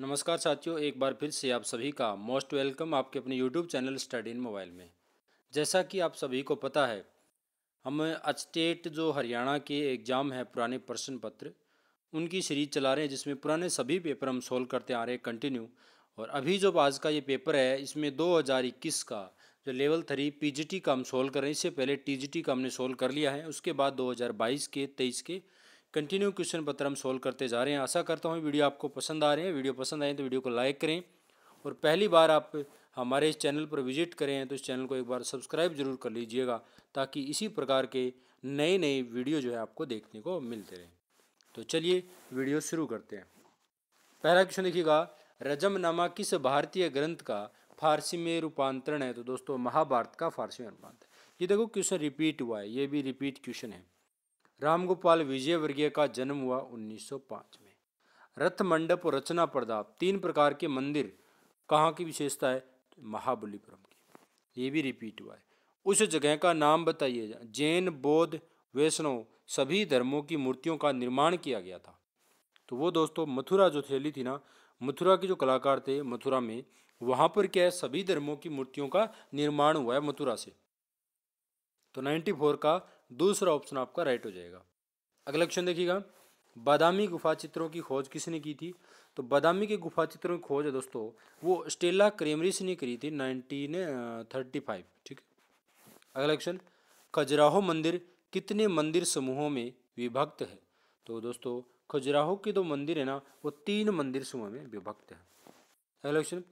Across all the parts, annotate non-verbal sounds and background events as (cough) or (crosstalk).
नमस्कार साथियों एक बार फिर से आप सभी का मोस्ट वेलकम आपके अपने YouTube channel study in mobile में जैसा कि आप सभी को पता है हम अस्टेट जो हरियाणा के एग्ज़ाम है पुराने प्रश्न पत्र उनकी सीरीज चला रहे हैं जिसमें पुराने सभी पेपर हम सोल्व करते आ रहे हैं कंटिन्यू और अभी जो आज का ये पेपर है इसमें दो का जो लेवल थ्री पी का हम सोल्व कर रहे हैं इससे पहले टी का हमने सोल्व कर लिया है उसके बाद दो के तेईस के कंटिन्यू क्वेश्चन पत्र हम सोल्व करते जा रहे हैं आशा करता हूँ वीडियो आपको पसंद आ रहे हैं वीडियो पसंद आए तो वीडियो को लाइक करें और पहली बार आप हमारे इस चैनल पर विजिट करें तो इस चैनल को एक बार सब्सक्राइब जरूर कर लीजिएगा ताकि इसी प्रकार के नए नए वीडियो जो है आपको देखने को मिलते रहें तो चलिए वीडियो शुरू करते हैं पहला क्वेश्चन देखिएगा रजमनामा किस भारतीय ग्रंथ का फारसी में रूपांतरण है तो दोस्तों महाभारत का फारसी में रूपांतरण ये देखो क्वेश्चन रिपीट हुआ है ये भी रिपीट क्वेश्चन है रामगोपाल वर्गीय का जन्म हुआ 1905 में रथ मंडप और रचना प्रदाप तीन प्रकार के मंदिर कहाँ की विशेषता है तो महाबलीपुरम की ये भी रिपीट हुआ है उस जगह का नाम बताइए जैन बौद्ध वैष्णव सभी धर्मों की मूर्तियों का निर्माण किया गया था तो वो दोस्तों मथुरा जो थैली थी ना मथुरा के जो कलाकार थे मथुरा में वहाँ पर क्या है सभी धर्मों की मूर्तियों का निर्माण हुआ है मथुरा से तो 94 का दूसरा ऑप्शन आपका राइट हो जाएगा अगला क्वेश्चन देखिएगा बादामी गुफा चित्रों की खोज किसने की थी तो बादामी के गुफा चित्रों की खोज है दोस्तों वो स्टेला क्रेमरिस ने करी थी नाइनटीन थर्टी फाइव ठीक अगला क्वेश्चन खजुराहो मंदिर कितने मंदिर समूहों में विभक्त है तो दोस्तों खजुराहो के जो मंदिर है ना वो तीन मंदिर समूह में विभक्त है अगला क्वेश्चन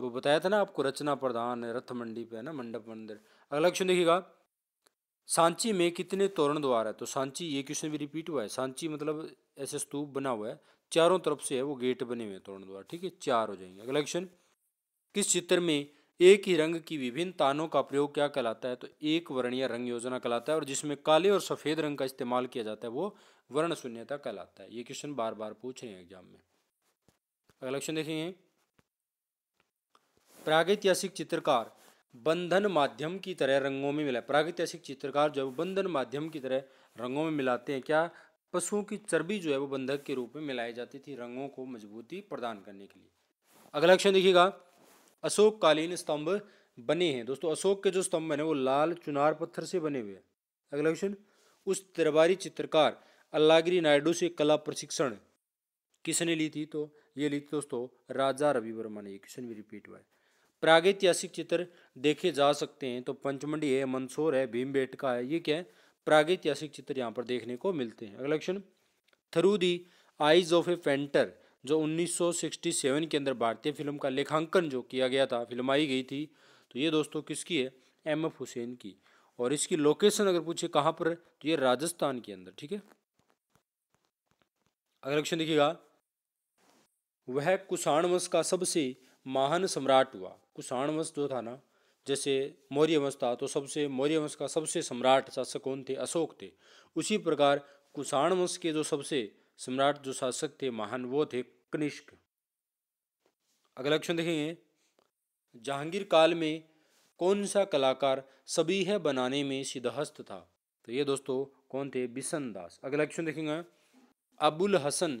वो बताया था ना आपको रचना प्रधान रथ मंडी पे है ना मंडप मंदिर अगला क्वेश्चन देखिएगा सांची में कितने तोरण द्वार है तो सांची ये क्वेश्चन भी रिपीट हुआ है सांची मतलब ऐसे स्तूप बना हुआ है चारों तरफ से है वो गेट बने हुए हैं तोरण द्वार ठीक है चार हो जाएंगे अगला क्वेश्चन किस चित्र में एक ही रंग की विभिन्न तानों का प्रयोग क्या कहलाता है तो एक वर्णीय रंग योजना कहलाता है और जिसमें काले और सफ़ेद रंग का इस्तेमाल किया जाता है वो वर्ण शून्यता कहलाता है ये क्वेश्चन बार बार पूछ रहे हैं एग्जाम में अगला क्वेश्चन देखेंगे प्रागैतिहासिक चित्रकार बंधन माध्यम की तरह रंगों में मिला प्रागैतिहासिक चित्रकार जो है वो बंधन माध्यम की तरह रंगों में मिलाते हैं क्या पशुओं की चर्बी जो है वो बंधक के रूप में मिलाई जाती थी रंगों को मजबूती प्रदान करने के लिए अगला क्वेश्चन देखिएगा अशोक कालीन स्तंभ बने हैं दोस्तों अशोक के जो स्तंभ बने वो लाल चुनार पत्थर से बने हुए हैं अगला क्वेश्चन उस दरबारी चित्रकार अल्लागिरी नायडू से कला प्रशिक्षण किसने ली थी तो ये ली थी दोस्तों राजा रवि वर्मा ने ये क्वेश्चन भी रिपीट हुआ है प्रागैतिहासिक चित्र देखे जा सकते हैं तो पंचमंडी है मंदसौर है का है ये क्या है प्रागैतिहासिक चित्र यहाँ पर देखने को मिलते हैं अगला question through the eyes of a painter जो 1967 के अंदर भारतीय फिल्म का लेखांकन जो किया गया था फिल्म आई गई थी तो ये दोस्तों किसकी है एम एफ हुसैन की और इसकी लोकेशन अगर पूछे कहाँ पर तो ये राजस्थान के अंदर ठीक है अगला क्वेश्चन देखिएगा वह कुषाण वंश का सबसे महान सम्राट हुआ कुषाण वंश जो था ना जैसे मौर्य वंश था तो सबसे मौर्य वंश का सबसे सम्राट शासक कौन थे अशोक थे उसी प्रकार कुषाण वंश के जो सबसे सम्राट जो शासक थे महान वो थे कनिष्क अगला क्वेश्चन देखेंगे जहांगीर काल में कौन सा कलाकार सभी है बनाने में सिद्धहस्त था तो ये दोस्तों कौन थे बिशन दास अगला क्वेश्चन देखेंगे अबुल हसन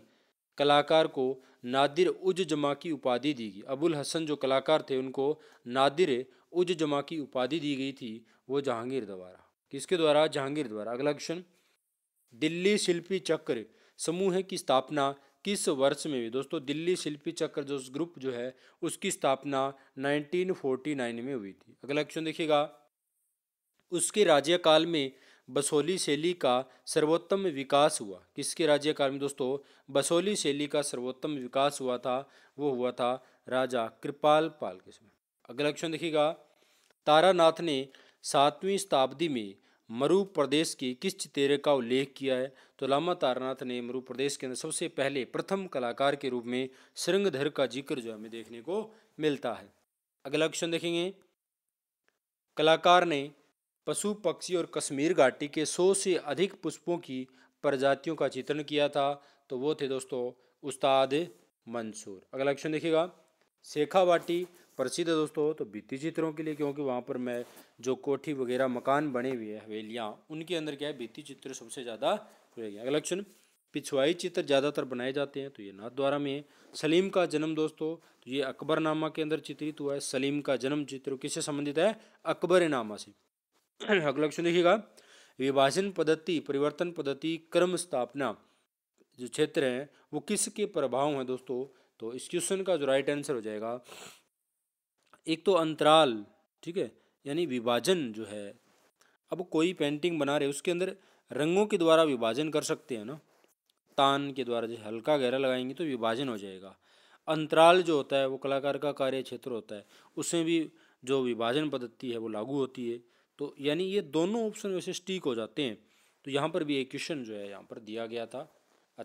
कलाकार को नादिर उज जमा की उपाधि दी गई अबुल हसन जो कलाकार थे उनको नादिर उज जमा की उपाधि दी गई थी वो जहांगीर द्वारा किसके द्वारा जहांगीर द्वारा अगला क्वेश्चन दिल्ली शिल्पी चक्र समूह की स्थापना किस वर्ष में हुई दोस्तों दिल्ली शिल्पी चक्र जो ग्रुप जो है उसकी स्थापना 1949 में हुई थी अगला क्वेश्चन देखिएगा उसके राज्यकाल में बसोली शैली का सर्वोत्तम विकास हुआ किसके काल में दोस्तों बसोली शैली का सर्वोत्तम विकास हुआ था वो हुआ था राजा कृपाल पाल के समय अगला क्वेश्चन देखिएगा तारानाथ ने सातवीं शताब्दी में मरु प्रदेश के किस चितेरे का उल्लेख किया है तो लामा तारानाथ ने मरु प्रदेश के अंदर सबसे पहले प्रथम कलाकार के रूप में श्रृंगधर का जिक्र जो हमें देखने को मिलता है अगला क्वेश्चन देखेंगे कलाकार ने पशु पक्षी और कश्मीर घाटी के सौ से अधिक पुष्पों की प्रजातियों का चित्रण किया था तो वो थे दोस्तों उस्ताद मंसूर अगला क्वेश्चन देखिएगा शेखावाटी प्रसिद्ध है दोस्तों तो भित्ति चित्रों के लिए क्योंकि वहाँ पर मैं जो कोठी वगैरह मकान बने हुए हैं हवेलियाँ उनके अंदर क्या है भित्ति चित्र सबसे ज़्यादा अगला क्वेश्चन पिछवाई चित्र ज़्यादातर बनाए जाते हैं तो ये नाथ द्वारा में है सलीम का जन्म दोस्तों तो ये अकबरनामा के अंदर चित्रित हुआ है सलीम का जन्म चित्र किससे संबंधित है अकबरनामा से (clears throat) अगला क्वेश्चन देखिएगा विभाजन पद्धति परिवर्तन पद्धति क्रम स्थापना जो क्षेत्र हैं वो किसके प्रभाव हैं दोस्तों तो इस क्वेश्चन का जो राइट आंसर हो जाएगा एक तो अंतराल ठीक है यानी विभाजन जो है अब कोई पेंटिंग बना रहे उसके अंदर रंगों के द्वारा विभाजन कर सकते हैं ना तान के द्वारा जैसे हल्का गहरा लगाएंगे तो विभाजन हो जाएगा अंतराल जो होता है वो कलाकार का कार्य क्षेत्र होता है उसमें भी जो विभाजन पद्धति है वो लागू होती है तो यानी ये दोनों ऑप्शन वैसे स्टीक हो जाते हैं तो यहाँ पर भी एक क्वेश्चन जो है यहाँ पर दिया गया था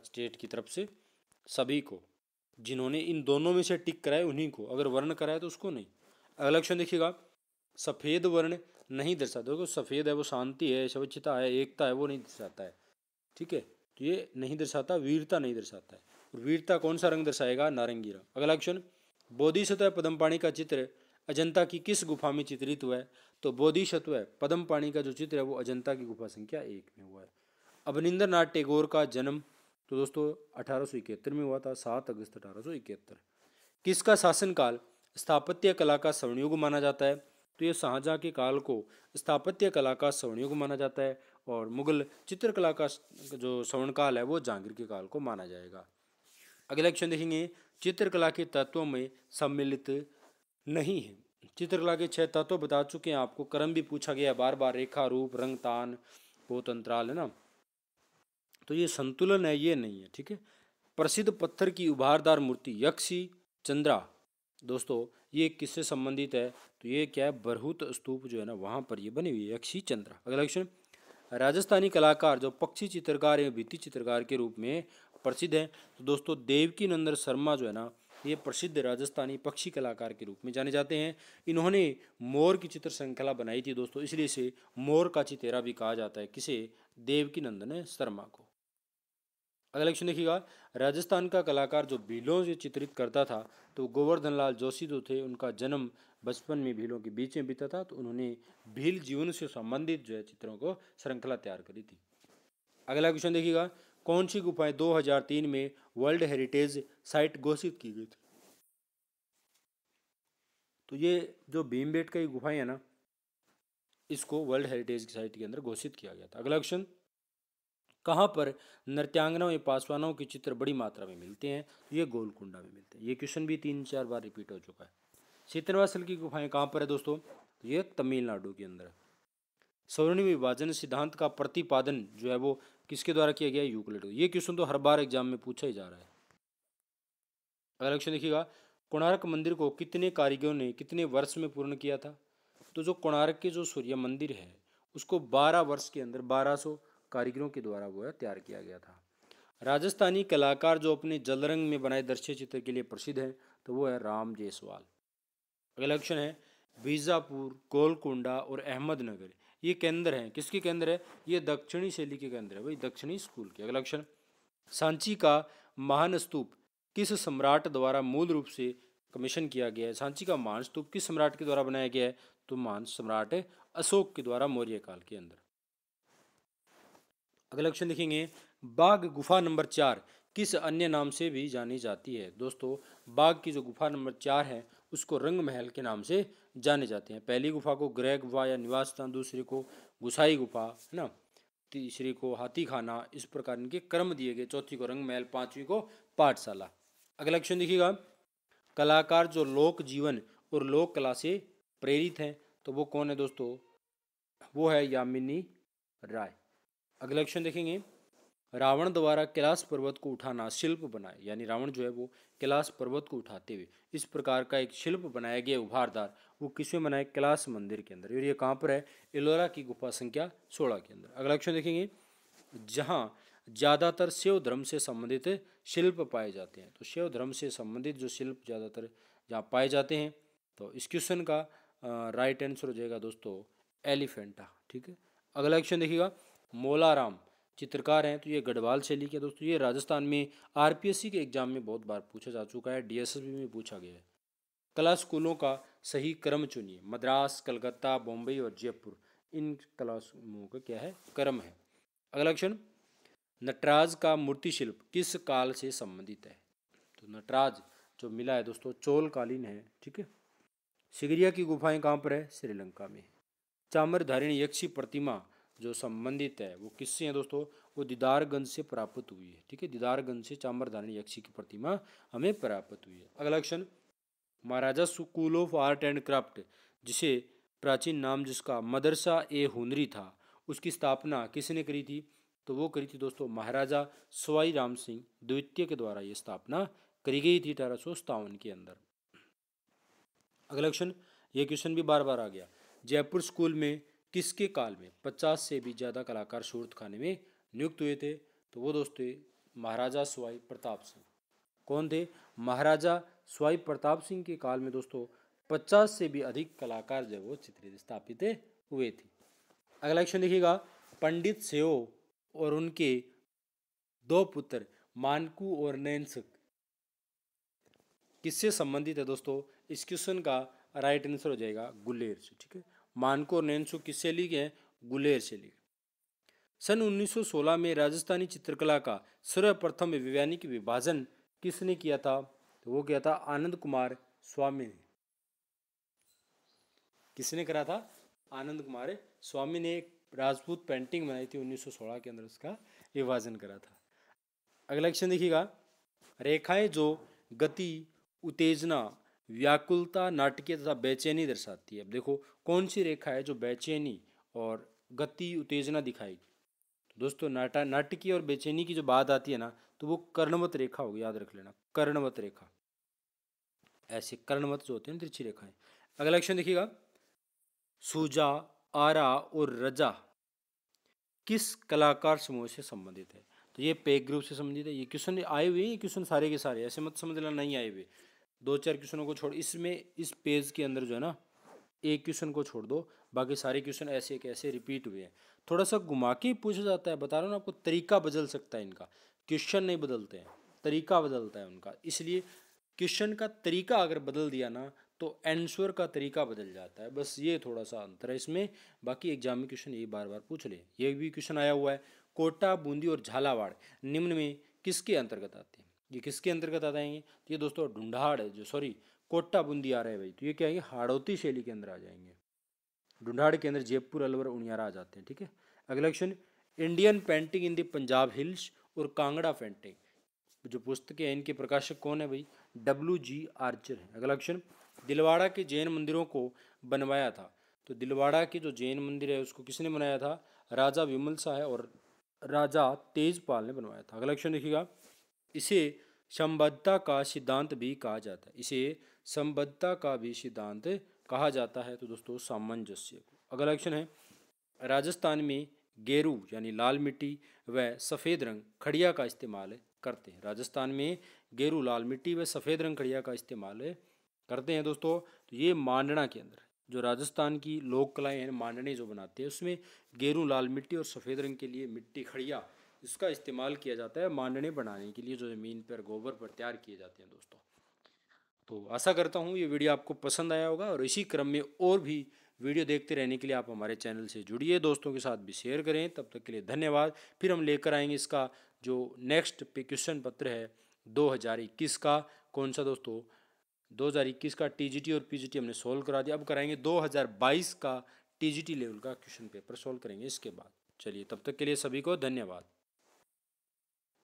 स्टेट की तरफ से सभी को जिन्होंने इन दोनों में से टिक कराए उन्हीं को अगर वर्ण कराए तो उसको नहीं अगला क्वेश्चन देखिएगा सफ़ेद वर्ण नहीं दर्शाता देखो सफ़ेद है वो शांति है स्वच्छता है एकता है वो नहीं दर्शाता है ठीक है तो ये नहीं दर्शाता वीरता नहीं दर्शाता है और वीरता कौन सा रंग दर्शाएगा नारंगी रंग अगला क्वेश्चन बोधिसत्व पदम पाणी का चित्र अजंता की किस गुफा में चित्रित हुआ है तो बोधिशत्व पदम पाणी का जो चित्र है वो अजंता की गुफा संख्या एक में हुआ है अभिनिंदर नाथ टैगोर का जन्म तो दोस्तों अठारह में हुआ था सात अगस्त अठारह किसका शासनकाल स्थापत्य कला का स्वर्णयुग माना जाता है तो ये शाहजहाँ के काल को स्थापत्य कला का स्वर्णयुग माना जाता है और मुगल चित्रकला का जो स्वर्णकाल है वो जहांगीर के काल को माना जाएगा अगला क्वेश्चन देखेंगे चित्रकला के तत्वों में सम्मिलित नहीं है चित्रकला के छह तत्व बता चुके हैं आपको क्रम भी पूछा गया बार बार रेखा रूप रंग तान बहुत अंतराल है ना तो ये संतुलन है ये नहीं है ठीक है प्रसिद्ध पत्थर की उभारदार मूर्ति यक्षी चंद्रा दोस्तों ये किससे संबंधित है तो ये क्या है बरहूत स्तूप जो है ना वहाँ पर ये बनी हुई है यक्षी चंद्रा अगला क्वेश्चन राजस्थानी कलाकार जो पक्षी चित्रकार या भित्ति चित्रकार के रूप में प्रसिद्ध हैं तो दोस्तों देवकी नंदर शर्मा जो है ना ये प्रसिद्ध राजस्थानी पक्षी कलाकार के रूप में जाने जाते हैं इन्होंने मोर की चित्र श्रृंखला बनाई थी दोस्तों इसलिए इसे मोर का चितेरा भी कहा जाता है किसे देवकी नंदन शर्मा को अगला क्वेश्चन देखिएगा राजस्थान का कलाकार जो भीलों से चित्रित करता था तो गोवर्धन लाल जोशी जो थे उनका जन्म बचपन में भीलों के बीच में बीता था तो उन्होंने भील जीवन से संबंधित जो है चित्रों को श्रृंखला तैयार करी थी अगला क्वेश्चन देखिएगा कौन सी गुफाएं 2003 में वर्ल्ड हेरिटेज साइट घोषित की गई थी तो ये जो भीमबेट का ये गुफाएं है ना इसको वर्ल्ड हेरिटेज साइट के अंदर घोषित किया गया था अगला क्वेश्चन कहाँ पर नृत्यांगनाओं या पासवानों के चित्र बड़ी मात्रा में मिलते हैं ये गोलकुंडा में मिलते हैं ये क्वेश्चन भी तीन चार बार रिपीट हो चुका है चित्रवासल की गुफाएं कहाँ पर है दोस्तों तो ये तमिलनाडु के अंदर है सवर्णी विभाजन सिद्धांत का प्रतिपादन जो है वो किसके द्वारा किया गया यूक्लिड ये क्वेश्चन तो हर बार एग्जाम में पूछा ही जा रहा है अगला क्वेश्चन देखिएगा कोणार्क मंदिर को कितने कारीगरों ने कितने वर्ष में पूर्ण किया था तो जो कोणार्क के जो सूर्य मंदिर है उसको 12 वर्ष के अंदर 1200 कारीगरों के द्वारा वो तैयार किया गया था राजस्थानी कलाकार जो अपने जलरंग में बनाए दृश्य चित्र के लिए प्रसिद्ध हैं तो वो है राम जयसवाल अगला क्वेश्चन है बीजापुर गोलकुंडा और अहमदनगर ये केंद्र हैं किसके केंद्र है ये दक्षिणी शैली के केंद्र है भाई दक्षिणी स्कूल के अगला क्षण सांची का महान स्तूप किस सम्राट द्वारा मूल रूप से कमीशन किया गया है सांची का महान स्तूप किस सम्राट के द्वारा बनाया गया है तो महान सम्राट अशोक के द्वारा मौर्य काल के अंदर अगला क्षण देखेंगे बाघ गुफा नंबर चार किस अन्य नाम से भी जानी जाती है दोस्तों बाघ की जो गुफा नंबर चार है उसको रंग महल के नाम से जाने जाते हैं पहली गुफा को ग्रह गुफा या निवास स्थान दूसरी को गुसाई गुफा है ना तीसरी को हाथी खाना इस प्रकार इनके कर्म दिए गए चौथी को रंग महल पांचवी को पाठशाला अगला क्वेश्चन देखिएगा कलाकार जो लोक जीवन और लोक कला से प्रेरित हैं तो वो कौन है दोस्तों वो है यामिनी राय अगला क्वेश्चन देखेंगे रावण द्वारा कैलाश पर्वत को उठाना शिल्प बनाए यानी रावण जो है वो कैलाश पर्वत को उठाते हुए इस प्रकार का एक शिल्प बनाया गया उभारदार वो किसमें बनाए कैलाश मंदिर के अंदर और ये कहाँ पर है एलोरा की गुफा संख्या सोलह के अंदर अगला क्वेश्चन देखेंगे जहाँ ज़्यादातर शिव धर्म से संबंधित शिल्प पाए जाते हैं तो शिव धर्म से संबंधित जो शिल्प ज़्यादातर जहाँ पाए जाते हैं तो इस क्वेश्चन का राइट आंसर हो जाएगा दोस्तों एलिफेंटा ठीक है अगला क्वेश्चन देखिएगा मोलाराम चित्रकार हैं तो ये गढ़वाल शैली के दोस्तों ये राजस्थान में आरपीएससी के एग्जाम में बहुत बार पूछा जा चुका है डीएसएसबी में पूछा गया है कला स्कूलों का सही क्रम चुनिए मद्रास कलकत्ता बॉम्बई और जयपुर इन कला समूहों का क्या है क्रम है अगला क्वेश्चन नटराज का मूर्ति शिल्प किस काल से संबंधित है तो नटराज जो मिला है दोस्तों चोल कालीन है ठीक है सिगरिया की गुफाएं कहाँ पर है श्रीलंका में चामर धारिणी यक्षी प्रतिमा जो संबंधित है वो किससे है दोस्तों वो दीदारगंज से प्राप्त हुई है ठीक है दीदारगंज से चामरधारणी यक्षी की प्रतिमा हमें प्राप्त हुई है अगला question Maharaja school of art and craft जिसे प्राचीन नाम जिसका मदरसा ए हुनरी था उसकी स्थापना किसने करी थी तो वो करी थी दोस्तों महाराजा सवाई राम सिंह द्वितीय के द्वारा ये स्थापना करी गई थी अठारह सत्तावन के अंदर अगला क्वेश्चन ये क्वेश्चन भी बार बार आ गया जयपुर स्कूल में किसके काल में पचास से भी ज़्यादा कलाकार सूरत खाने में नियुक्त हुए थे तो वो दोस्तों महाराजा स्वाई प्रताप सिंह कौन थे महाराजा स्वाई प्रताप सिंह के काल में दोस्तों पचास से भी अधिक कलाकार जो वो चित्रित स्थापित हुए थे अगला क्वेश्चन देखिएगा पंडित सेओ और उनके दो पुत्र मानकू और नैनसक किससे संबंधित है दोस्तों इस क्वेश्चन का राइट आंसर हो जाएगा गुलेर से ठीक है मानको और रेंसो किससे ली है गुलेर से ली सन 1916 में राजस्थानी चित्रकला का सर्वप्रथम वैज्ञानिक विभाजन किसने किया था तो वो किया था आनंद कुमार स्वामी ने किसने करा था आनंद कुमार स्वामी ने एक राजपूत पेंटिंग बनाई थी 1916 के अंदर उसका विभाजन करा था अगला क्वेश्चन देखिएगा रेखाएं जो गति उत्तेजना व्याकुलता नाटकीय तथा बेचैनी दर्शाती है अब देखो कौन सी रेखा है जो बेचैनी और गति उत्तेजना दिखाएगी तो दोस्तों नाटा नाटकीय और बेचैनी की जो बात आती है ना तो वो कर्णवत रेखा होगी याद रख लेना कर्णवत रेखा ऐसे कर्णवत जो होते हैं तिरछी रेखाएं अगला क्वेश्चन देखिएगा सूजा आरा और रजा किस कलाकार समूह से संबंधित है तो ये पेक ग्रुप से संबंधित है ये क्वेश्चन आए हुए हैं ये क्वेश्चन सारे के सारे ऐसे मत समझ लेना नहीं आए हुए दो चार क्वेश्चनों को छोड़ इसमें इस पेज के अंदर जो है ना एक क्वेश्चन को छोड़ दो बाकी सारे क्वेश्चन ऐसे एक ऐसे रिपीट हुए हैं थोड़ा सा घुमा के पूछा जाता है बता रहा हूँ आपको तरीका बदल सकता है इनका क्वेश्चन नहीं बदलते हैं तरीका बदलता है उनका इसलिए क्वेश्चन का तरीका अगर बदल दिया ना तो आंसर का तरीका बदल जाता है बस ये थोड़ा सा अंतर है इसमें बाकी एग्जाम में क्वेश्चन ये बार बार पूछ ले ये भी क्वेश्चन आया हुआ है कोटा बूंदी और झालावाड़ निम्न में किसके अंतर्गत आते हैं ये किसके अंतर्गत आ जाएंगे तो ये दोस्तों ढूंढाड़ जो सॉरी कोटा बूंदी आ रहे हैं भाई तो ये क्या है हाड़ौती शैली के अंदर आ जाएंगे ढूंढाड़ के अंदर जयपुर अलवर उनियारा आ जाते हैं ठीक है अगला question Indian painting in the Punjab hills और कांगड़ा पेंटिंग जो पुस्तकें हैं इनके प्रकाशक कौन है भाई डब्ल्यू जी आर्चर है अगला क्वेश्चन दिलवाड़ा के जैन मंदिरों को बनवाया था तो दिलवाड़ा के जो जैन मंदिर है उसको किसने बनाया था राजा विमल शाह और राजा तेजपाल ने बनवाया था अगला क्वेश्चन देखिएगा इसे संबद्धता का सिद्धांत भी कहा जाता है इसे संबद्धता का भी सिद्धांत कहा जाता है तो दोस्तों सामंजस्य को अगला क्वेश्चन है राजस्थान में गेरू यानी लाल मिट्टी व सफ़ेद रंग खड़िया का इस्तेमाल करते हैं राजस्थान में गेरू लाल मिट्टी व सफ़ेद रंग खड़िया का इस्तेमाल करते हैं दोस्तों तो ये मांडना के अंदर जो राजस्थान की लोक कलाएँ हैं मांडने जो बनाते हैं उसमें गेरू लाल मिट्टी और सफ़ेद रंग के लिए मिट्टी खड़िया इसका इस्तेमाल किया जाता है मांडने बनाने के लिए जो ज़मीन पर गोबर पर तैयार किए जाते हैं दोस्तों तो आशा करता हूँ ये वीडियो आपको पसंद आया होगा और इसी क्रम में और भी वीडियो देखते रहने के लिए आप हमारे चैनल से जुड़िए दोस्तों के साथ भी शेयर करें तब तक के लिए धन्यवाद फिर हम लेकर आएंगे इसका जो नेक्स्ट पे क्वेश्चन पत्र है 2021 का कौन सा दोस्तों 2021 का टीजीटी और पीजीटी हमने सोल्व करा दिया अब कराएंगे 2022 का टीजीटी लेवल का क्वेश्चन पेपर सोल्व करेंगे इसके बाद चलिए तब तक के लिए सभी को धन्यवाद